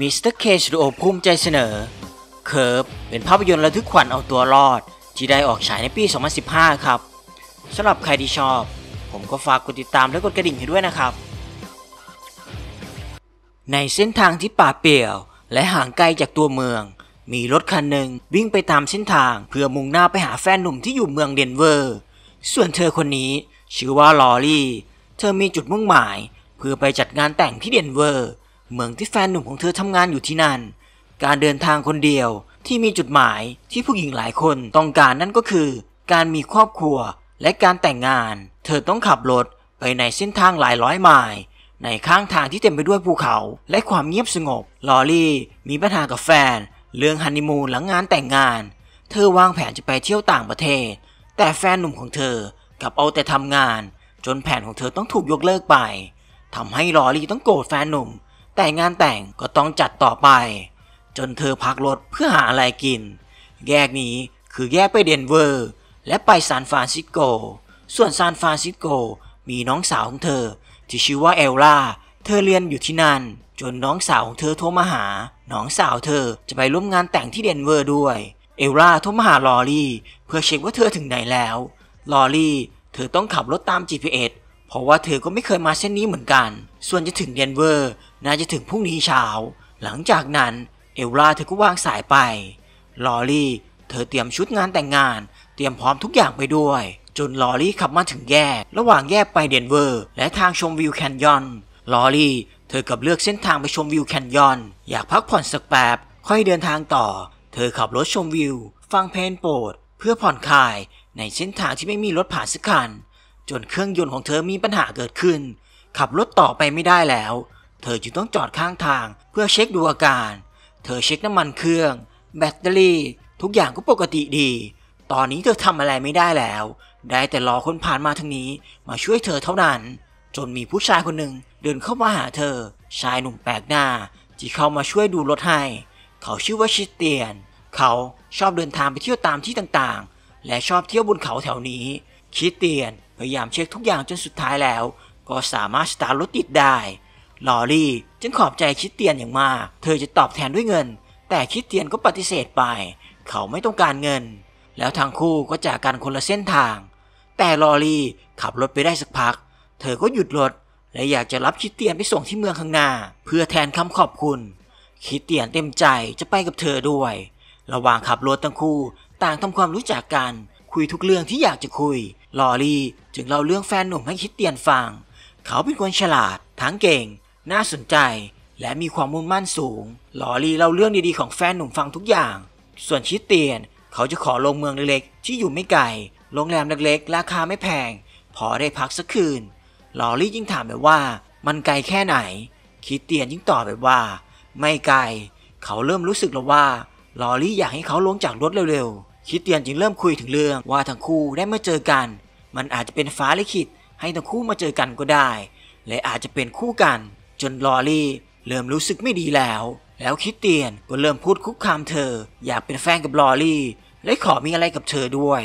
มิสเตอร์เคชดูโอภูมิใจเสนอเคิร์บเป็นภาพยนตร์ระทึกขวัญเอาตัวรอด ที่ได้ออกฉายในปี 2015 ครับ สำหรับใครที่ชอบ ผมก็ฝากกดติดตามและกดกระดิ่งให้ด้วยนะครับ ในเส้นทางที่ป่าเปี่ยว และห่างไกลจากตัวเมือง มีรถคันหนึ่งวิ่งไปตามเส้นทางเพื่อมุ่งหน้าไปหาแฟนหนุ่มที่อยู่เมืองเดนเวอร์ ส่วนเธอคนนี้ ชื่อว่าลอรี่เธอมีจุดมุ่งหมาย เพื่อไปจัดงานแต่งที่เดนเวอร์เมืองที่แฟนหนุ่มของเธอทำงานอยู่ที่นั่น การเดินทางคนเดียวที่มีจุดหมายที่ผู้หญิงหลายคนต้องการนั่นก็คือ การมีครอบครัวและการแต่งงาน เธอต้องขับรถไปในเส้นทางหลายร้อยไมล์ในข้างทางที่เต็มไปด้วยภูเขา และความเงียบสงบ ลอรี่มีปัญหากับแฟน เรื่องฮันนีมูนหลังงานแต่งงาน เธอวางแผนจะไปเที่ยวต่างประเทศ แต่แฟนหนุ่มของเธอกลับเอาแต่ทำงาน จนแผนของเธอต้องถูกยกเลิกไปทำให้ลอรี่ต้องโกรธแฟนหนุ่มแต่งานแต่งก็ต้องจัดต่อไป จนเธอพักรถเพื่อหาอะไรกิน แยกนี้คือแยกไปเดนเวอร์ และไปซานฟรานซิสโก ส่วนซานฟรานซิสโกมีน้องสาวของเธอที่ชื่อว่าเอลล่าเธอเรียนอยู่ที่นั่นจนน้องสาวของเธอโทรมาหาน้องสาวเธอจะไปร่วมงานแต่งที่เดนเวอร์ด้วย เอลล่าโทรมาหาลอรี่ เพื่อเช็คว่าเธอถึงไหนแล้วลอรี่เธอต้องขับรถตาม GPS ราะว่าเธอก็ไม่เคยมาเส้นนี้เหมือนกัน ส่วนจะถึงเดนเวอร์ น่าจะถึงพรุ่งนี้เช้า หลังจากนั้นเอลลาเธอก็วางสายไป ลอรี่เธอเตรียมชุดงานแต่งงาน เตรียมพร้อมทุกอย่างไปด้วย จนลอรี่ขับมาถึงแยก ระหว่างแยกไปเดนเวอร์ และทางชมวิวแคนยอน ลอรี่เธอกับเลือกเส้นทางไปชมวิวแคนยอนอยากพักผ่อนสักแป๊บค่อยเดินทางต่อ เธอขับรถชมวิวฟังเพลงโปรดเพื่อผ่อนคลายในเส้นทางที่ไม่มีรถผ่านสักคันจนเครื่องยนต์ของเธอมีปัญหาเกิดขึ้น ขับรถต่อไปไม่ได้แล้ว เธอจึงต้องจอดข้างทางเพื่อเช็คดูอาการ เธอเช็คน้ำมันเครื่อง แบตเตอรี่ทุกอย่างก็ปกติดี ตอนนี้เธอทำอะไรไม่ได้แล้ว ได้แต่รอคนผ่านมาทางนี้มาช่วยเธอเท่านั้น จนมีผู้ชายคนหนึ่ง เดินเข้ามาหาเธอ ชายหนุ่มแปลกหน้าที่เข้ามาช่วยดูรถให้ เขาชื่อว่าชิเตียน เขาชอบเดินทางไปเที่ยวตามที่ต่างๆ และชอบเที่ยวบนเขาแถวนี้ ชิเตียนพยายามเช็คทุกอย่างจนสุดท้ายแล้วก็สามารถสตาร์รถติดได้ ลอรี่จึงขอบใจคิดเตียนอย่างมาก เธอจะตอบแทนด้วยเงิน แต่คิดเตียนก็ปฏิเสธไป เขาไม่ต้องการเงิน แล้วทางคู่ก็จากกันคนละเส้นทาง แต่ลอรี่ขับรถไปได้สักพัก เธอก็หยุดรถและอยากจะรับคิดเตียนไปส่งที่เมืองข้างหน้าเพื่อแทนคำขอบคุณ คิดเตียนเต็มใจจะไปกับเธอด้วย ระหว่างขับรถทั้งคู่ต่างทำความรู้จักกันคุยทุกเรื่องที่อยากจะคุยลอรีจึงเล่าเรื่องแฟนหนุ่มให้คิดเตียนฟัง เขาเป็นคนฉลาด ทั้งเก่ง น่าสนใจ และมีความมุ่งมั่นสูงลอรีเล่าเรื่องดีๆของแฟนหนุ่มฟังทุกอย่าง ส่วนคิดเตียนเขาจะขอลงเมืองเล็กๆที่อยู่ไม่ไกล โรงแรมเล็กๆราคาไม่แพง พอได้พักสักคืนลอรียิ่งถามแบบว่า มันไกลแค่ไหน คิดเตียนยิ่งตอบแบบว่า ไม่ไกล เขาเริ่มรู้สึกแล้วว่าลอรี่อยากให้เขาลงจากรถเร็วๆคิดเตียนจึงเริ่มคุยถึงเรื่องว่าทั้งคู่ได้มาเจอกัน มันอาจจะเป็นฟ้าลิขิตให้ทั้งคู่มาเจอกันก็ได้ และอาจจะเป็นคู่กัน จนลอรี่เริ่มรู้สึกไม่ดีแล้ว แล้วคิดเตียน ก็เริ่มพูดคุกคามเธอ อยากเป็นแฟนกับลอรี่ และขอมีอะไรกับเธอด้วย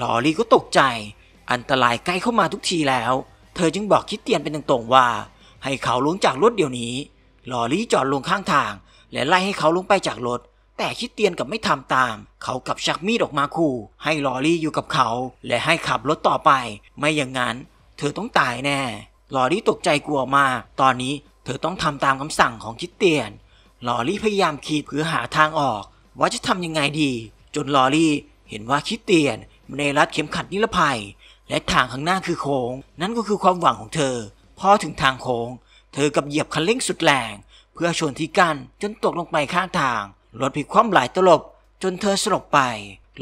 ลอรี่ก็ตกใจ อันตรายใกล้เข้ามาทุกทีแล้ว เธอจึงบอกคิดเตียนเป็นตรงๆว่า ให้เขาลงจากรถเดี๋ยวนี้ลอรี่จอดลงข้างทาง และไล่ให้เขาลงไปจากรถแต่คิดเตียนกับไม่ทำตาม เขากับชักมีดออกมาขู่ ให้ลอรี่อยู่กับเขา และให้ขับรถต่อไป ไม่อย่างนั้น เธอต้องตายแน่ ลอรี่ตกใจกลัวมากตอนนี้เธอต้องทำตามคำสั่งของคิดเตียน ลอรี่พยายามคิดเพื่อหาทางออก ว่าจะทำยังไงดี จนลอรี่เห็นว่าคิดเตียนในรัดเข็มขัดนิรภัย และทางข้างหน้าคือโค้ง นั่นก็คือความหวังของเธอพอถึงทางโค้ง เธอกับเหยียบคันเร่งสุดแรงเพื่อชนที่กั้นจนตกลงไปข้างทางรถพลิกคว่ำหลายตลบจนเธอสลบไป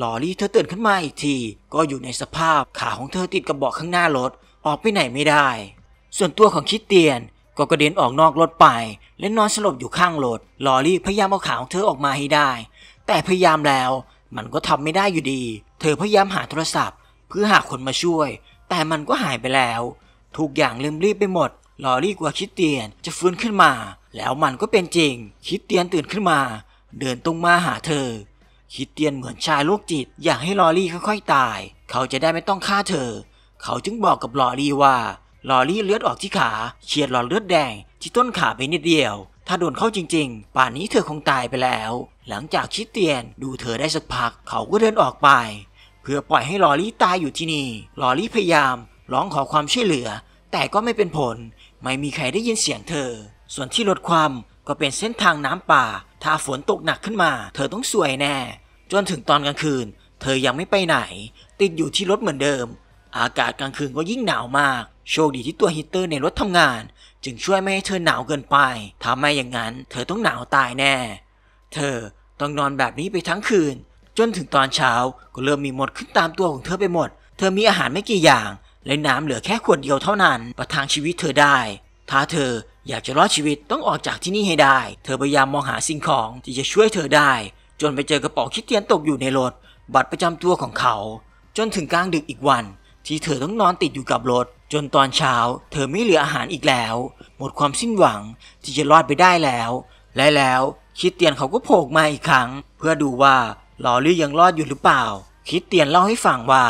ลอรี่เธอตื่นขึ้นมาอีกทีก็อยู่ในสภาพขาของเธอติดกับเบาะข้างหน้ารถออกไปไหนไม่ได้ ส่วนตัวของคิดเตียนก็กระเด็นออกนอกรถไป และนอนสลบอยู่ข้างรถลอรี่พยายามเอาขาของเธอออกมาให้ได้ แต่พยายามแล้ว มันก็ทำไม่ได้อยู่ดี เธอพยายามหาโทรศัพท์ เพื่อหาคนมาช่วย แต่มันก็หายไปแล้วทุกอย่างลืมรีบไปหมดลอรี่กลัวคิดเตียนจะฟื้นขึ้นมา แล้วมันก็เป็นจริงคิดเตียนตื่นขึ้นมาเดินตรงมาหาเธอคิดเตียนเหมือนชายลูกจิตอยากให้ลอรี่ค่อยๆตาย เขาจะได้ไม่ต้องฆ่าเธอ เขาจึงบอกกับลอรี่ว่าลอรี่เลือดออกที่ขาเฉียดหลอดเลือดแดงที่ต้นขาไปนิดเดียว ถ้าโดนเข้าจริงๆ ป่านนี้เธอคงตายไปแล้ว หลังจากคิดเตียนดูเธอได้สักพักเขาก็เดินออกไป เพื่อปล่อยให้ลอรี่ตายอยู่ที่นี่ ลอรี่พยายามร้องขอความช่วยเหลือ แต่ก็ไม่เป็นผล ไม่มีใครได้ยินเสียงเธอ ส่วนที่ลดความก็เป็นเส้นทางน้ำป่าถ้าฝนตกหนักขึ้นมา เธอต้องสวยแน่ จนถึงตอนกลางคืนเธอยังไม่ไปไหน ติดอยู่ที่รถเหมือนเดิม อากาศกลางคืนก็ยิ่งหนาวมาก โชคดีที่ตัวฮีเตอร์ในรถทำงาน จึงช่วยไม่ให้เธอหนาวเกินไปถ้าไม่อย่างนั้น เธอต้องหนาวตายแน่ เธอต้องนอนแบบนี้ไปทั้งคืน จนถึงตอนเช้าก็เริ่มมีหมดขึ้นตามตัวของเธอไปหมด เธอมีอาหารไม่กี่อย่าง และน้ำเหลือแค่ขวดเดียวเท่านั้นประทังชีวิตเธอได้ถ้าเธออยากจะรอดชีวิตต้องออกจากที่นี่ให้ได้ เธอพยายามมองหาสิ่งของที่จะช่วยเธอได้ จนไปเจอกระเป๋าคิดเตียนตกอยู่ในรถ บัตรประจำตัวของเขา จนถึงกลางดึกอีกวัน ที่เธอต้องนอนติดอยู่กับรถ จนตอนเช้า เธอไม่เหลืออาหารอีกแล้ว หมดความสิ้นหวังที่จะรอดไปได้แล้ว และแล้วคิดเตียนเขาก็โผล่มาอีกครั้ง เพื่อดูว่าลอรี่ยังรอดอยู่หรือเปล่าคิดเตียนเล่าให้ฟังว่า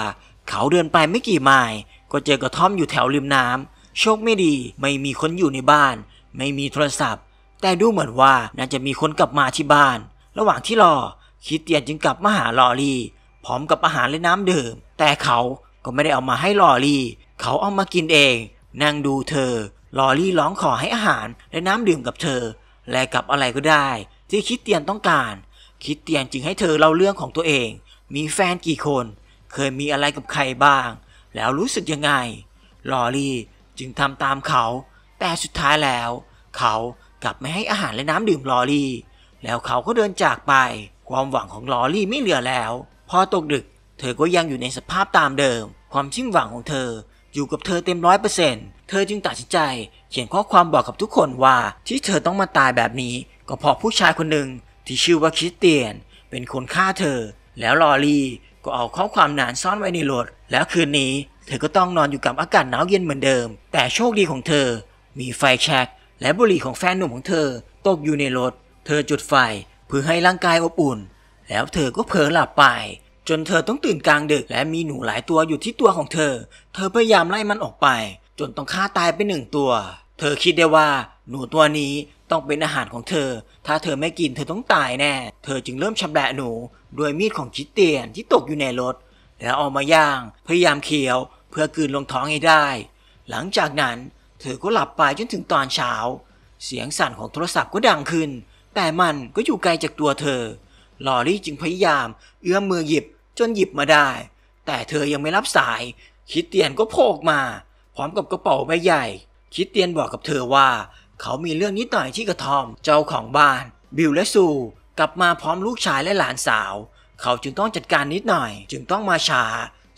เขาเดินไปไม่กี่ไมล์ก็เจอกระท่อมอยู่แถวริมน้ำโชคไม่ดีไม่มีคนอยู่ในบ้าน ไม่มีโทรศัพท์ แต่ดูเหมือนว่าน่าจะมีคนกลับมาที่บ้าน ระหว่างที่รอคิดเตียนจึงกลับมาหาลอรีพร้อมกับอาหารและน้ำดื่มแต่เขาก็ไม่ได้เอามาให้ลอรีเขาเอามากินเอง นั่งดูเธอ ลอรี่ร้องขอให้อาหารและน้ำดื่มกับเธอ และกับอะไรก็ได้ที่คิดเตียนต้องการคิดเตียนจึงให้เธอเล่าเรื่องของตัวเอง มีแฟนกี่คน เคยมีอะไรกับใครบ้าง แล้วรู้สึกยังไงลอรี่จึงทำตามเขา แต่สุดท้ายแล้ว เขากลับไม่ให้อาหารและน้ำดื่มลอรี่แล้วเขาก็เดินจากไป ความหวังของลอรี่ไม่เหลือแล้ว พอตกดึก เธอก็ยังอยู่ในสภาพตามเดิม ความชิ่งหวังของเธออยู่กับเธอเต็มร้อยเปอร์เซ็นต์เธอจึงตัดสินใจ เขียนข้อความบอกกับทุกคนว่าที่เธอต้องมาตายแบบนี้ก็เพราะผู้ชายคนหนึ่งที่ชื่อว่าคริสเตียน เป็นคนฆ่าเธอ แล้วลอรี่ก็เอาข้อความนานซ่อนไว้ในรถแล้วคืนนี้เธอ ก็ต้องนอนอยู่กับอากาศหนาวเย็นเหมือนเดิม แต่โชคดีของเธอ มีไฟแชกและบุหรี่ของแฟนหนุ่มของเธอตกอยู่ในรถ เธอจุดไฟ เพื่อให้ร่างกายอบอุ่น แล้วเธอก็เผลอหลับไป จนเธอต้องตื่นกลางดึกและมีหนูหลายตัวอยู่ที่ตัวของเธอ เธอพยายามไล่มันออกไป จนต้องฆ่าตายไปหนึ่งตัว เธอคิดได้ว่าหนูตัวนี้ต้องเป็นอาหารของเธอ ถ้าเธอไม่กินเธอต้องตายแน่ เธอจึงเริ่มชำแหละหนูด้วยมีดของคิตเตียนที่ตกอยู่ในรถแล้วเอามาย่าง พยายามเคี้ยวเพื่อกืนลงท้องให้ได้ หลังจากนั้นเธอก็หลับไปจนถึงตอนเช้า เสียงสั่นของโทรศัพท์ก็ดังขึ้น แต่มันก็อยู่ไกลจากตัวเธอ ลอรี่จึงพยายามเอื้อมมือหยิบ จนหยิบมาได้ แต่เธอยังไม่รับสาย คิดเตียนก็โผล่มา พร้อมกับกระเป๋าใบใหญ่ คิดเตียนบอกกับเธอว่า เขามีเรื่องนิดหน่อยที่กระทอมเจ้าของบ้าน บิลและซูกลับมาพร้อมลูกชายและหลานสาว เขาจึงต้องจัดการนิดหน่อย จึงต้องมาช้า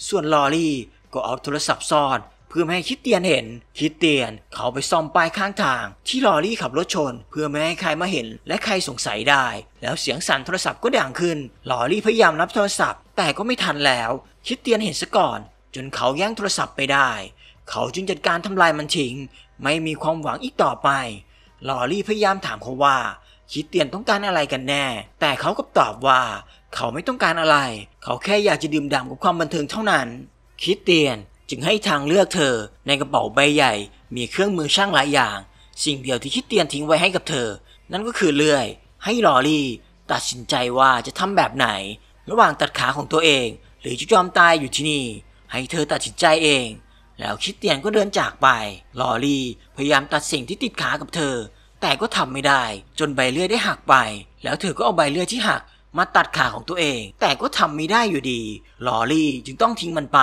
ส่วนลอรี่ก็เอาโทรศัพท์ซ่อนเพื่อไม่ให้คิดเตียนเห็น คิดเตียนเขาไปซ่อมป้ายข้างทาง ที่ลอรี่ขับรถชน เพื่อไม่ให้ใครมาเห็นและใครสงสัยได้ แล้วเสียงสั่นโทรศัพท์ก็ดังขึ้น ลอรี่พยายามรับโทรศัพท์ แต่ก็ไม่ทันแล้ว คิดเตียนเห็นซะก่อน จนเขาแย่งโทรศัพท์ไปได้ เขาจึงจัดการทำลายมันทิ้งไม่มีความหวังอีกต่อไป ลอรี่พยายามถามเขาว่าคิดเตียนต้องการอะไรกันแน่ แต่เขาก็ตอบว่า เขาไม่ต้องการอะไร เขาแค่อยากจะดื่มด่ำกับความบันเทิงเท่านั้นคิดเตียนจึงให้ทางเลือกเธอในกระเป๋าใบใหญ่ มีเครื่องมือช่างหลายอย่าง สิ่งเดียวที่คิดเตียนทิ้งไว้ให้กับเธอ นั่นก็คือเลื่อย ให้ลอรี่ตัดสินใจว่าจะทำแบบไหน ระหว่างตัดขาของตัวเอง หรือจะยอมตายอยู่ที่นี่ ให้เธอตัดสินใจเอง แล้วคิดเตียนก็เดินจากไปลอรี่พยายามตัดสิ่งที่ติดขากับเธอ แต่ก็ทำไม่ได้ จนใบเลื่อยได้หักไป แล้วเธอก็เอาใบเลื่อยที่หักมาตัดขาของตัวเอง แต่ก็ทำไม่ได้อยู่ดีลอรี่จึงต้องทิ้งมันไป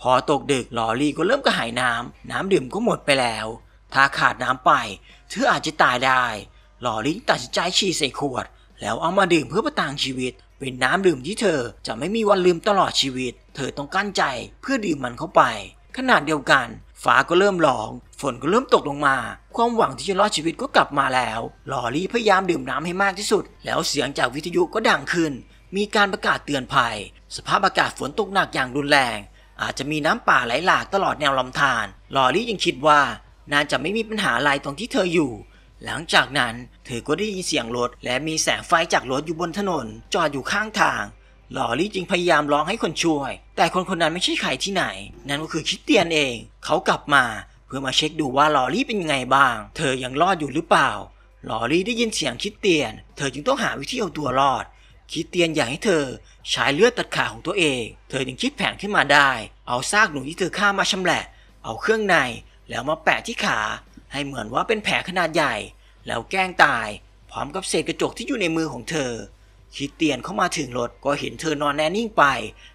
พอตกดึกลอรี่ก็เริ่มกระหายน้ำ น้ำดื่มก็หมดไปแล้ว ถ้าขาดน้ำไป เธออาจจะตายได้ลอรี่ตัดสินใจฉี่ใส่ขวด แล้วเอามาดื่มเพื่อประทังชีวิต เป็นน้ำดื่มที่เธอจะไม่มีวันลืมตลอดชีวิต เธอต้องกั้นใจเพื่อดื่มมันเข้าไป ขนาดเดียวกันฟ้าก็เริ่มร้อง ฝนก็เริ่มตกลงมา ความหวังที่จะรอดชีวิตก็กลับมาแล้วลอรี่พยายามดื่มน้ำให้มากที่สุด แล้วเสียงจากวิทยุก็ดังขึ้น มีการประกาศเตือนภัย สภาพอากาศฝนตกหนักอย่างรุนแรง อาจจะมีน้ำป่าไหลหลากตลอดแนวลำธารลอรี่ยังคิดว่าน่าจะไม่มีปัญหาอะไรตรงที่เธออยู่ หลังจากนั้นเธอก็ได้ยินเสียงรถและมีแสงไฟจากรถอยู่บนถนนจอดอยู่ข้างทางหลอรี่จึงพยายามร้องให้คนช่วย แต่คนคนนั้นไม่ใช่ใครที่ไหน นั่นก็คือคิดเตียนเอง เขากลับมาเพื่อมาเช็คดูว่าหลอรี่เป็นยังไงบ้าง เธอยังรอดอยู่หรือเปล่าหลอรี่ได้ยินเสียงคิดเตียน เธอจึงต้องหาวิธีเอาตัวรอด คิดเตียนอยากให้เธอใช้เลือดตัดขาของตัวเอง เธอจึงคิดแผนขึ้นมาได้เอาซากหนูที่เธอฆ่ามาชำแหละเอาเครื่องในแล้วมาแปะที่ขาให้เหมือนว่าเป็นแผลขนาดใหญ่ แล้วแกล้งตายพร้อมกับเศษกระจกที่อยู่ในมือของเธอคิดเตียนเข้ามาถึงรถ ก็เห็นเธอนอนแน่นิ่งไป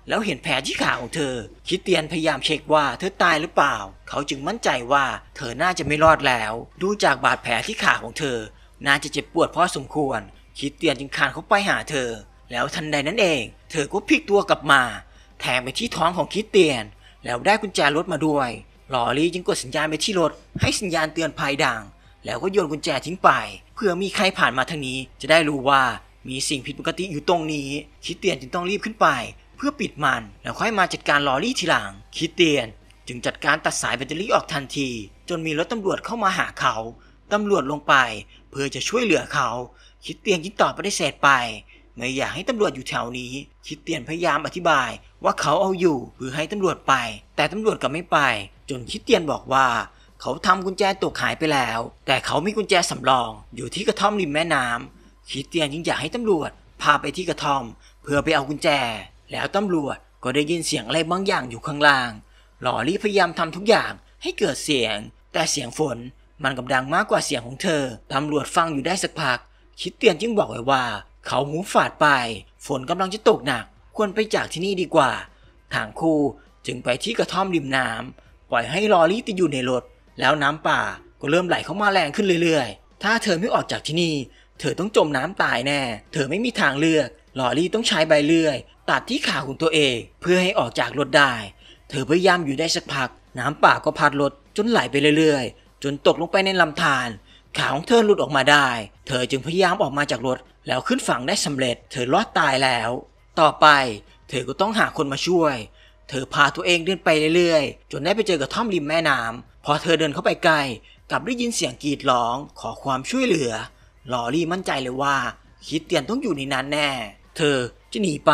แล้วเห็นแผลที่ขาของเธอคิดเตียนพยายามเช็คว่าเธอตายหรือเปล่า เขาจึงมั่นใจว่าเธอน่าจะไม่รอดแล้ว ดูจากบาดแผลที่ขาของเธอน่าจะเจ็บปวดพอสมควรคิดเตียนจึงคานเข้าไปหาเธอ แล้วทันใดนั้นเอง เธอก็พลิกตัวกลับมาแทงไปที่ท้องของคิดเตียนแล้วได้กุญแจรถมาด้วยหลอรี่จึงกดสัญญาณไปที่รถให้สัญญาณเตือนภัยดัง แล้วก็โยนกุญแจทิ้งไป เพื่อมีใครผ่านมาทางนี้จะได้รู้ว่ามีสิ่งผิดปกติอยู่ตรงนี้ คิดเตียนจึงต้องรีบขึ้นไปเพื่อปิดมัน แล้วค่อยมาจัดการลอรี่ทีหลัง คิดเตียนจึงจัดการตัดสายแบตเตอรี่ออกทันที จนมีรถตำรวจเข้ามาหาเขา ตำรวจลงไปเพื่อจะช่วยเหลือเขา คิดเตียนจึงตอบปฏิเสธไป ไม่อยากให้ตำรวจอยู่แถวนี้ คิดเตียนพยายามอธิบายว่าเขาเอาอยู่เพื่อให้ตำรวจไป แต่ตำรวจก็ไม่ไป จนคิดเตียนบอกว่าเขาทำกุญแจตกหายไปแล้ว แต่เขามีกุญแจสำรองอยู่ที่กระท่อมริมแม่น้ำคริสเตียนยิ่งอยากให้ตำรวจพาไปที่กระท่อมเพื่อไปเอากุญแจ แล้วตำรวจก็ได้ยินเสียงอะไรบางอย่างอยู่ข้างล่างหลอรี่พยายามทำทุกอย่างให้เกิดเสียง แต่เสียงฝนมันกำลังมากกว่าเสียงของเธอ ตำรวจฟังอยู่ได้สักพัก คิดเตือนจึงบอกไว้ว่า เขาหูฝาดไป ฝนกำลังจะตกหนัก ควรไปจากที่นี่ดีกว่าทางคู่จึงไปที่กระท่อมริมน้ำปล่อยให้ลอรี่ติดอยู่ในรถ แล้วน้ำป่าก็เริ่มไหลเข้ามาแรงขึ้นเรื่อยๆ ถ้าเธอไม่ออกจากที่นี่เธอต้องจมน้ำตายแน่ เธอไม่มีทางเลือก ลอรี่ต้องใช้ใบเลื่อยตัดที่ขาของตัวเอง เพื่อให้ออกจากรถได้ เธอพยายามอยู่ได้สักพัก น้ำป่าก็พัดรถ จนไหลไปเรื่อย ๆ จนตกลงไปในลำธาร ขาของเธอหลุดออกมาได้ เธอจึงพยายามออกมาจากรถแล้วขึ้นฝั่งได้สำเร็จ เธอรอดตายแล้ว ต่อไปเธอก็ต้องหาคนมาช่วย เธอพาตัวเองเดินไปเรื่อยๆ จนได้ไปเจอกับท่อมริมแม่น้ำพอเธอเดินเข้าไปใกล้กลับได้ยินเสียงกรีดร้องขอความช่วยเหลือลอรี่มั่นใจเลยว่า คิดเตียนต้องอยู่ในนั้นแน่ เธอจะหนีไป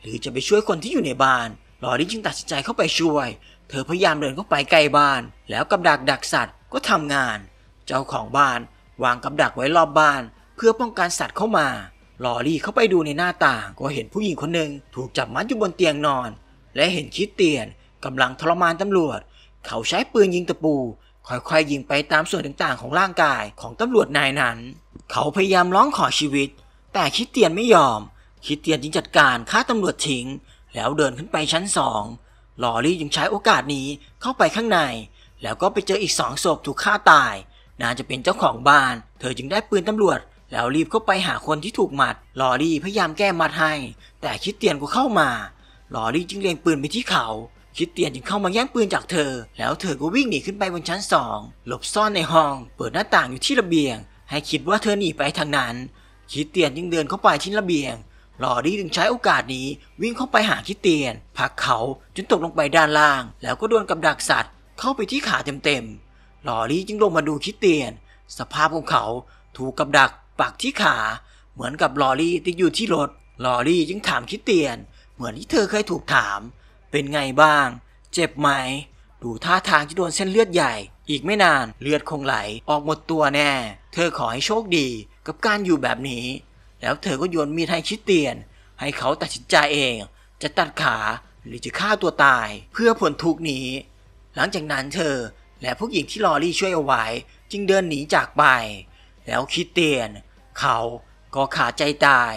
หรือจะไปช่วยคนที่อยู่ในบ้าน ลอรี่จึงตัดสินใจเข้าไปช่วย เธอพยายามเดินเข้าไปใกล้บ้าน แล้วกับดักดักสัตว์ก็ทำงาน เจ้าของบ้านวางกับดักไว้รอบบ้านเพื่อป้องกันสัตว์เข้ามา ลอรี่เข้าไปดูในหน้าต่าง ก็เห็นผู้หญิงคนหนึ่งถูกจับมัดอยู่บนเตียงนอน และเห็นคิดเตียนกำลังทรมานตำรวจ เขาใช้ปืนยิงตะปู ค่อยๆยิงไปตามส่วนต่างๆ ของร่างกายของตำรวจนายนั้นเขาพยายามร้องขอชีวิต แต่คิดเตียนไม่ยอม คิดเตียนจึงจัดการฆ่าตำรวจทิ้ง แล้วเดินขึ้นไปชั้นสองลอรี่จึงใช้โอกาสนี้เข้าไปข้างใน แล้วก็ไปเจออีกสองศพถูกฆ่าตาย น่าจะเป็นเจ้าของบ้าน เธอจึงได้ปืนตำรวจ แล้วรีบเข้าไปหาคนที่ถูกมัดลอรี่พยายามแก้มัดให้ แต่คิดเตียนก็เข้ามาลอรี่จึงเล็งปืนไปที่เขาคิดเตียนจึงเข้ามาแย่งปืนจากเธอ แล้วเธอก็วิ่งหนีขึ้นไปบนชั้นสองหลบซ่อนในห้อง เปิดหน้าต่างอยู่ที่ระเบียงให้คิดว่าเธอหนีไปทางนั้น คิดเตียนยังเดินเข้าไปที่ระเบียงหลอดี่จึงใช้โอกาสนี้วิ่งเข้าไปหาคิดเตียนผลักเขาจนตกลงไปด้านล่าง แล้วก็โดนกับดักสัตว์ เข้าไปที่ขาเต็มๆหลอดี่จึงลงมาดูคิดเตียนสภาพของเขาถูกกับดักปักที่ขา เหมือนกับลอรี่ติดอยู่ที่รถลอรี่จึงถามคิดเตียน เหมือนที่เธอเคยถูกถาม เป็นไงบ้างเจ็บไหมดูท่าทางจะโดนเส้นเลือดใหญ่อีกไม่นานเลือดคงไหลออกหมดตัวแน่ เธอขอให้โชคดีกับการอยู่แบบนี้ แล้วเธอก็โยนมีดให้ชิเตียน ให้เขาตัดสินใจเอง จะตัดขาหรือจะฆ่าตัวตาย เพื่อผลทุกนี้ หลังจากนั้นเธอและผู้หญิงที่ลอรี่ช่วยเอาไว้ จึงเดินหนีจากไป แล้วคิดเตียน เขาก็ขาดใจตาย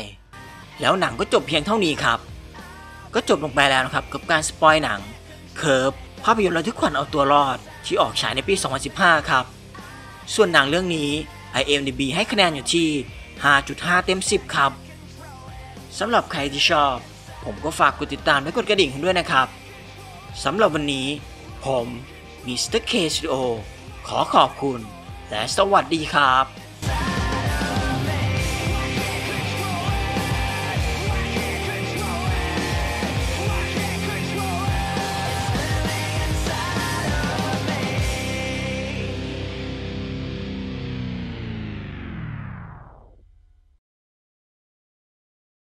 แล้วหนังก็จบเพียงเท่านี้ครับ ก็จบลงไปแล้วนะครับกับการสปอยหนังเคิร์ฟภาพยนตร์ระทึกขวัญเอาตัวรอดที่ออกฉายในปี 2015 ครับ ส่วนหนังเรื่องนี้ IMDB ให้คะแนนอยู่ที่ 5.5 เต็ม 10 ครับ สำหรับใครที่ชอบ ผมก็ฝากกดติดตามและกดกระดิ่งด้วยนะครับ สำหรับวันนี้ ผมมิสเตอร์เคสโอขอขอบคุณ และสวัสดีครับ